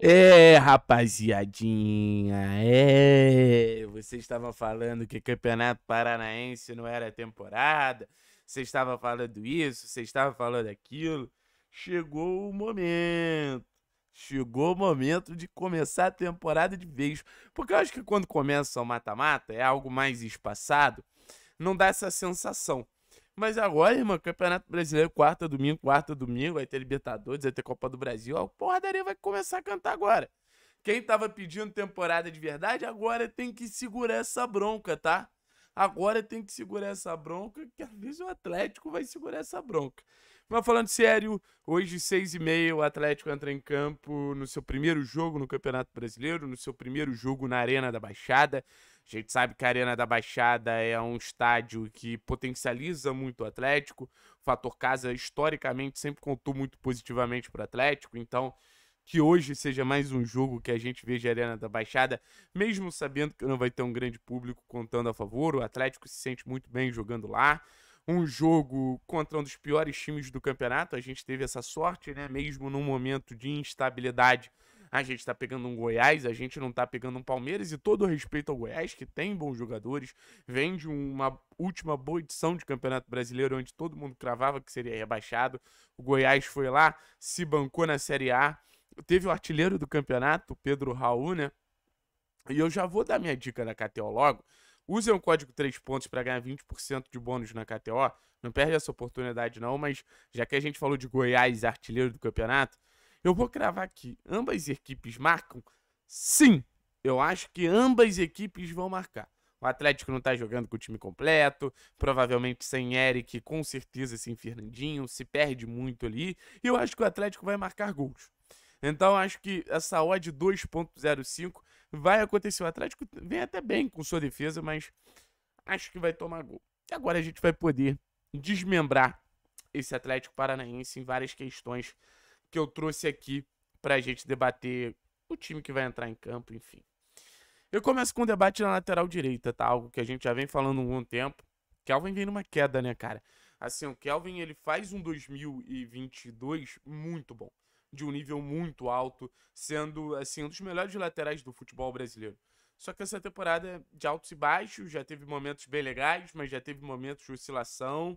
É, rapaziadinha, é. Você estava falando que Campeonato Paranaense não era temporada. Você estava falando isso, você estava falando aquilo. Chegou o momento. Chegou o momento de começar a temporada de vez. Porque eu acho que quando começa o mata-mata é algo mais espaçado, não dá essa sensação. Mas agora, irmão, Campeonato Brasileiro, quarta domingo, quarta domingo, vai ter Libertadores, vai ter Copa do Brasil. A porradaria vai começar a cantar agora. Quem tava pedindo temporada de verdade, agora tem que segurar essa bronca, tá? Agora tem que segurar essa bronca, que às vezes o Atlético vai segurar essa bronca. Mas falando sério, hoje, seis e meia, o Atlético entra em campo no seu primeiro jogo no Campeonato Brasileiro, no seu primeiro jogo na Arena da Baixada. A gente sabe que a Arena da Baixada é um estádio que potencializa muito o Atlético. O fator casa, historicamente, sempre contou muito positivamente para o Atlético. Então, que hoje seja mais um jogo que a gente veja a Arena da Baixada, mesmo sabendo que não vai ter um grande público contando a favor. O Atlético se sente muito bem jogando lá. Um jogo contra um dos piores times do campeonato. A gente teve essa sorte, né? Mesmo num momento de instabilidade a gente tá pegando um Goiás, a gente não tá pegando um Palmeiras, e todo o respeito ao Goiás, que tem bons jogadores, vem de uma última boa edição de Campeonato Brasileiro, onde todo mundo cravava que seria rebaixado. O Goiás foi lá, se bancou na Série A, teve o artilheiro do campeonato, Pedro Raul, né? E eu já vou dar minha dica da KTO logo. Usem o código 3 pontos para ganhar 20% de bônus na KTO. Não perde essa oportunidade, não, mas já que a gente falou de Goiás, artilheiro do campeonato, eu vou cravar aqui. Ambas equipes marcam? Sim! Eu acho que ambas equipes vão marcar. O Atlético não tá jogando com o time completo, provavelmente sem Eric, com certeza sem Fernandinho, se perde muito ali. E eu acho que o Atlético vai marcar gols. Então acho que essa odd 2.05 vai acontecer. O Atlético vem até bem com sua defesa, mas acho que vai tomar gol. E agora a gente vai poder desmembrar esse Atlético Paranaense em várias questões que eu trouxe aqui para a gente debater o time que vai entrar em campo, enfim. Eu começo com o um debate na lateral direita, tá? Algo que a gente já vem falando há bom tempo. Kelvin vem numa queda, né, cara? Assim, o Kelvin ele faz um 2022 muito bom, de um nível muito alto, sendo assim um dos melhores laterais do futebol brasileiro. Só que essa temporada é de altos e baixos, já teve momentos bem legais, mas já teve momentos de oscilação,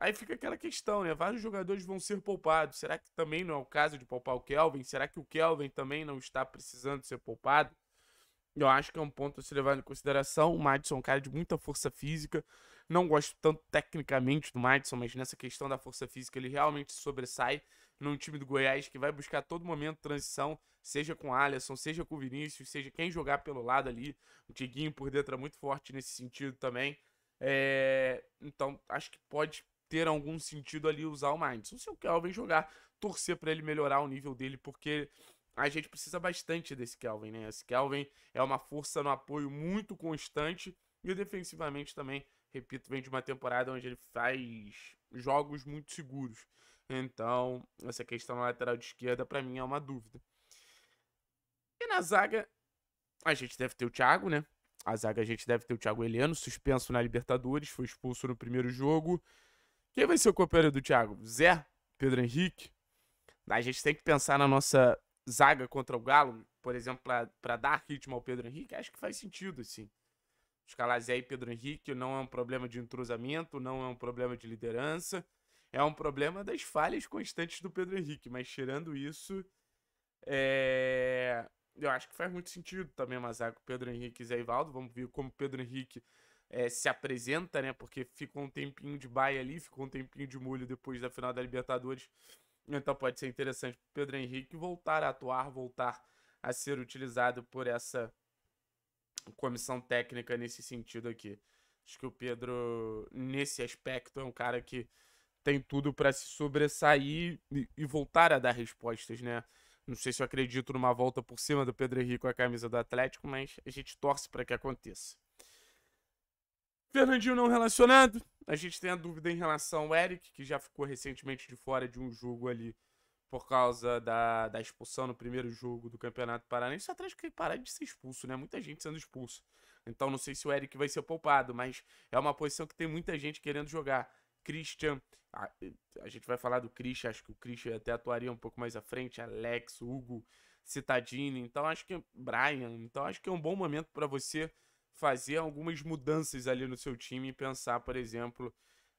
Aí fica aquela questão, né? Vários jogadores vão ser poupados. Será que também não é o caso de poupar o Kelvin? Será que o Kelvin também não está precisando ser poupado? Eu acho que é um ponto a se levar em consideração. O Madison é um cara de muita força física. Não gosto tanto tecnicamente do Madison, mas nessa questão da força física ele realmente sobressai num time do Goiás que vai buscar a todo momento transição, seja com Alisson, seja com Vinícius, seja quem jogar pelo lado ali. O Tiguinho por dentro é muito forte nesse sentido também. É... Então, acho que pode ter algum sentido ali usar o Minds, Se o Kelvin jogar, torcer para ele melhorar o nível dele, porque a gente precisa bastante desse Kelvin, né? Esse Kelvin é uma força no apoio muito constante e defensivamente também, repito, vem de uma temporada onde ele faz jogos muito seguros. Então, essa questão na lateral de esquerda para mim é uma dúvida. E na zaga, a gente deve ter o Thiago, né? A zaga a gente deve ter o Thiago Heleno, suspenso na Libertadores, foi expulso no primeiro jogo. Quem vai ser o companheiro do Thiago? Zé? Pedro Henrique? A gente tem que pensar na nossa zaga contra o Galo, por exemplo, para dar ritmo ao Pedro Henrique. Acho que faz sentido, assim. Escalar Zé e Pedro Henrique não é um problema de entrosamento, não é um problema de liderança. É um problema das falhas constantes do Pedro Henrique. Mas tirando isso, é... eu acho que faz muito sentido também uma zaga com Pedro Henrique e Zé Ivaldo. Vamos ver como Pedro Henrique é, se apresenta, né? Porque ficou um tempinho de baia ali, ficou um tempinho de molho depois da final da Libertadores. Então pode ser interessante para Pedro Henrique voltar a atuar, voltar a ser utilizado por essa comissão técnica nesse sentido aqui. Acho que o Pedro, nesse aspecto, é um cara que tem tudo para se sobressair e, voltar a dar respostas, né? Não sei se eu acredito numa volta por cima do Pedro Henrique com a camisa do Atlético, mas a gente torce para que aconteça. Fernandinho não relacionado. A gente tem a dúvida em relação ao Eric, que já ficou recentemente de fora de um jogo ali por causa da, da expulsão no primeiro jogo do Campeonato Paranaense. Isso atrás que parar de ser expulso, né? Muita gente sendo expulso. Então não sei se o Eric vai ser poupado, mas é uma posição que tem muita gente querendo jogar. Christian, a, a gente vai falar do Christian, acho que o Christian até atuaria um pouco mais à frente. Alex, Hugo, Citadini, então acho que. Brian, então acho que é um bom momento para você fazer algumas mudanças ali no seu time e pensar, por exemplo,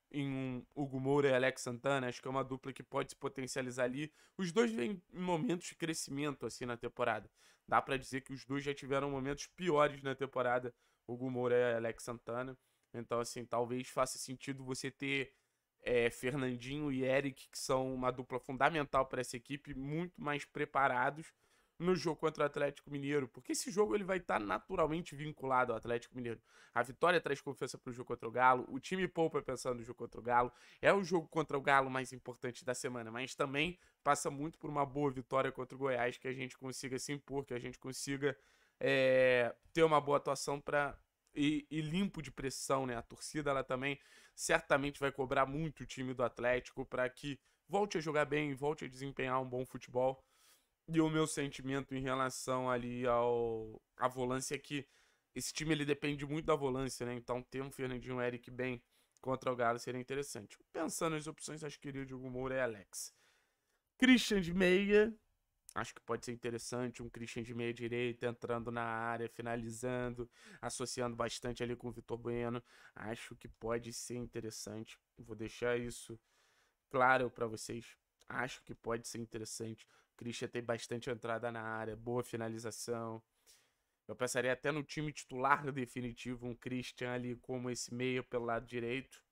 em um Hugo Moura e Alex Santana, acho que é uma dupla que pode se potencializar ali. Os dois vêm em momentos de crescimento assim na temporada. Dá para dizer que os dois já tiveram momentos piores na temporada, Hugo Moura e Alex Santana. Então assim, talvez faça sentido você ter é, Fernandinho e Eric, que são uma dupla fundamental para essa equipe, muito mais preparados no jogo contra o Atlético Mineiro, porque esse jogo ele vai estar tá naturalmente vinculado ao Atlético Mineiro. A vitória traz confiança para o jogo contra o Galo, o time poupa pensando no jogo contra o Galo, é o jogo contra o Galo mais importante da semana, mas também passa muito por uma boa vitória contra o Goiás, que a gente consiga se impor, que a gente consiga é, ter uma boa atuação para e, e, limpo de pressão, né? A torcida ela também certamente vai cobrar muito o time do Atlético para que volte a jogar bem, volte a desempenhar um bom futebol e o meu sentimento em relação ali ao a volância é que esse time ele depende muito da volância, né? Então ter um Fernandinho um Eric bem contra o Galo seria interessante. Pensando nas opções, acho que iria o Diogo Moura é Alex. Christian de meia, acho que pode ser interessante, um Christian de meia direita entrando na área, finalizando, associando bastante ali com o Vitor Bueno. Acho que pode ser interessante. Vou deixar isso claro para vocês. Acho que pode ser interessante. Christian tem bastante entrada na área, boa finalização. Eu pensaria até no time titular definitivo, um Christian ali como esse meio pelo lado direito.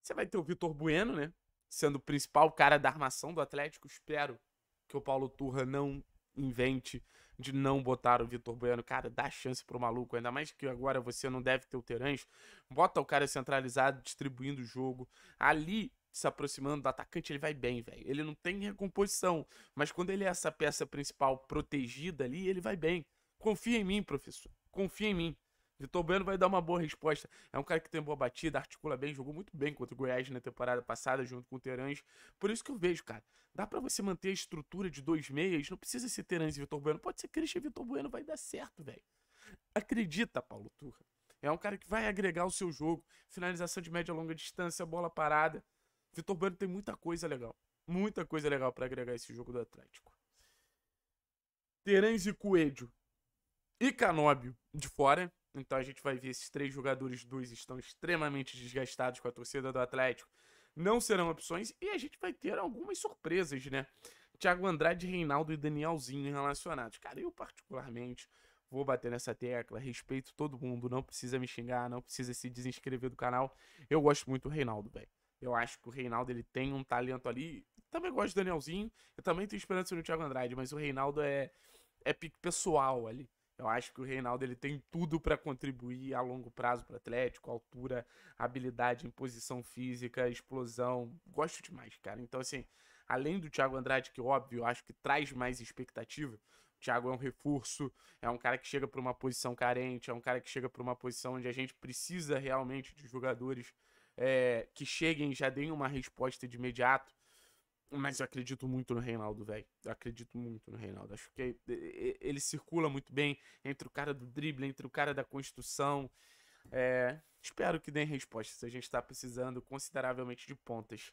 Você vai ter o Vitor Bueno, né? Sendo o principal cara da armação do Atlético. Espero que o Paulo Turra não invente de não botar o Vitor Bueno. Cara, dá chance pro maluco, ainda mais que agora você não deve ter o Terãs. Bota o cara centralizado, distribuindo o jogo. Ali se aproximando do atacante, ele vai bem, velho. Ele não tem recomposição, mas quando ele é essa peça principal protegida ali, ele vai bem. Confia em mim, professor. Confia em mim. Vitor Bueno vai dar uma boa resposta. É um cara que tem boa batida, articula bem, jogou muito bem contra o Goiás na temporada passada, junto com o Terãs. Por isso que eu vejo, cara. Dá para você manter a estrutura de dois meias. Não precisa ser Terãs e Vitor Bueno. Pode ser Christian e Vitor Bueno, vai dar certo, velho. Acredita, Paulo Turra. É um cara que vai agregar o seu jogo. Finalização de média e longa distância, bola parada. Vitor Bueno tem muita coisa legal. Muita coisa legal para agregar esse jogo do Atlético. Terence Coelho e Canóbio de fora. Então a gente vai ver esses três jogadores, dois estão extremamente desgastados com a torcida do Atlético. Não serão opções e a gente vai ter algumas surpresas, né? Thiago Andrade, Reinaldo e Danielzinho relacionados. Cara, eu particularmente vou bater nessa tecla, respeito todo mundo, não precisa me xingar, não precisa se desinscrever do canal. Eu gosto muito do Reinaldo, velho. Eu acho que o Reinaldo ele tem um talento ali. Também gosto do Danielzinho. Eu também tenho esperança no Thiago Andrade, mas o Reinaldo é, é pique pessoal ali. Eu acho que o Reinaldo ele tem tudo para contribuir a longo prazo para o Atlético, altura, habilidade, imposição física, explosão. Gosto demais, cara. Então, assim, além do Thiago Andrade, que óbvio, eu acho que traz mais expectativa, o Thiago é um reforço, é um cara que chega para uma posição carente, é um cara que chega para uma posição onde a gente precisa realmente de jogadores é, que cheguem e já deem uma resposta de imediato. Mas eu acredito muito no Reinaldo, velho. Eu acredito muito no Reinaldo. Acho que é, é, ele circula muito bem entre o cara do drible, entre o cara da construção. É, espero que deem respostas. A gente está precisando consideravelmente de pontas.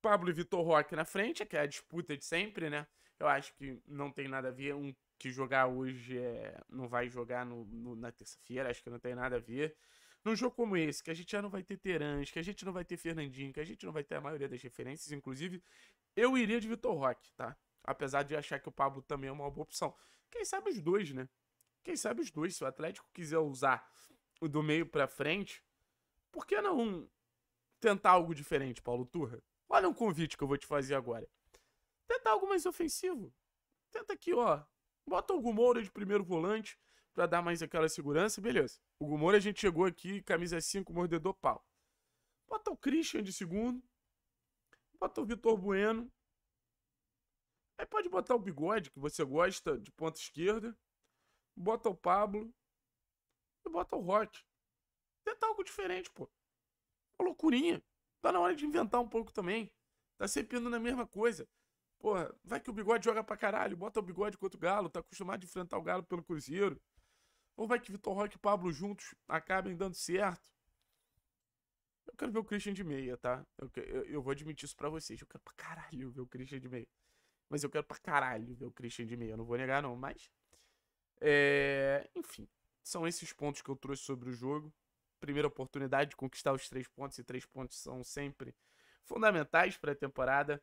Pablo e Vitor Roque na frente, que é a disputa de sempre, né? Eu acho que não tem nada a ver. Um que jogar hoje é... não vai jogar no, no, na terça-feira, acho que não tem nada a ver. Num jogo como esse, que a gente já não vai ter Terãs, que a gente não vai ter Fernandinho, que a gente não vai ter a maioria das referências, inclusive, eu iria de Vitor Roque, tá? Apesar de achar que o Pablo também é uma boa opção. Quem sabe os dois, né? Quem sabe os dois, se o Atlético quiser usar o do meio pra frente, por que não tentar algo diferente, Paulo Turra? Olha um convite que eu vou te fazer agora. Tentar algo mais ofensivo. Tenta aqui, ó. Bota o Hugo Moura de primeiro volante para dar mais aquela segurança, beleza. O Gumor a gente chegou aqui, camisa 5, mordedor pau. Bota o Christian de segundo. Bota o Vitor Bueno. Aí pode botar o bigode, que você gosta, de ponta esquerda. Bota o Pablo. E bota o Rock. Tenta algo diferente, pô. Uma loucurinha. Tá na hora de inventar um pouco também. Tá sempre indo na mesma coisa. Porra, vai que o bigode joga pra caralho. Bota o bigode contra o Galo. Tá acostumado a enfrentar o Galo pelo Cruzeiro. Ou vai que Vitor Roque e Pablo juntos acabem dando certo? Eu quero ver o Christian de meia, tá? Eu, eu, eu vou admitir isso pra vocês. Eu quero pra caralho ver o Christian de meia. Mas eu quero pra caralho ver o Christian de meia. Eu não vou negar, não. Mas. É... Enfim, são esses pontos que eu trouxe sobre o jogo. Primeira oportunidade de conquistar os três pontos. E três pontos são sempre fundamentais pra temporada.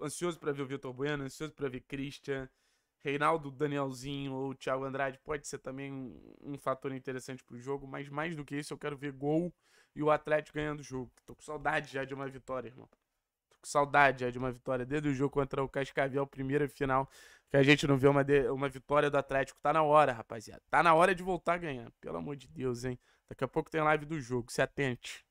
Ansioso para ver o Vitor Bueno, ansioso para ver Christian. Reinaldo, Danielzinho ou Thiago Andrade pode ser também um, um fator interessante para o jogo, mas mais do que isso, eu quero ver gol e o Atlético ganhando o jogo. Tô com saudade já de uma vitória, irmão. Tô com saudade já de uma vitória desde o jogo contra o Cascavel, primeira final, que a gente não vê uma, de, uma vitória do Atlético. Tá na hora, rapaziada. Tá na hora de voltar a ganhar. Pelo amor de Deus, hein? Daqui a pouco tem live do jogo. Se atente.